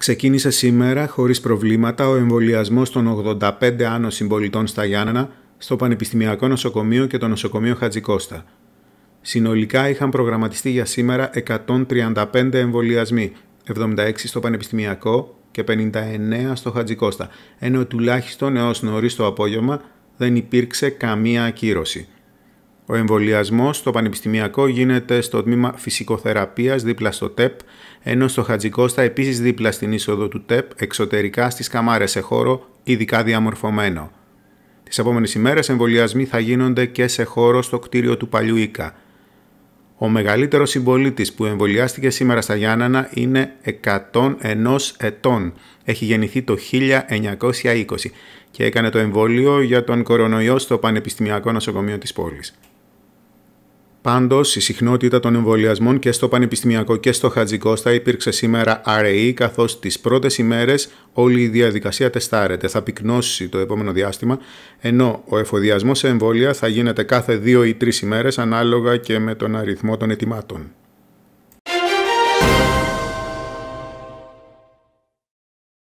ξεκίνησε σήμερα χωρίς προβλήματα ο εμβολιασμός των 85 άνω συμπολιτών στα Γιάννενα στο Πανεπιστημιακό Νοσοκομείο και το Νοσοκομείο Χατζικώστα. Συνολικά είχαν προγραμματιστεί για σήμερα 135 εμβολιασμοί, 76 στο Πανεπιστημιακό και 59 στο Χατζικώστα, ενώ τουλάχιστον έως νωρίς το απόγευμα δεν υπήρξε καμία ακύρωση. Ο εμβολιασμός στο Πανεπιστημιακό γίνεται στο τμήμα Φυσικοθεραπείας δίπλα στο ΤΕΠ, ενώ στο Χατζικώστα επίσης δίπλα στην είσοδο του ΤΕΠ, εξωτερικά στις καμάρες σε χώρο ειδικά διαμορφωμένο. Τις επόμενες ημέρες εμβολιασμοί θα γίνονται και σε χώρο στο κτίριο του παλιού ΙΚΑ. Ο μεγαλύτερος συμπολίτης που εμβολιάστηκε σήμερα στα Γιάννανα είναι 101 ετών. Έχει γεννηθεί το 1920 και έκανε το εμβόλιο για τον κορονοϊό στο Πανεπιστημιακό Νοσοκομείο της πόλης. Πάντως, η συχνότητα των εμβολιασμών και στο Πανεπιστημιακό και στο Χατζικώστα υπήρξε σήμερα αραιή, καθώς τις πρώτες ημέρες όλη η διαδικασία τεστάρεται. Θα πυκνώσει το επόμενο διάστημα, ενώ ο εφοδιασμός σε εμβόλια θα γίνεται κάθε δύο ή τρεις ημέρες ανάλογα και με τον αριθμό των ετοιμάτων.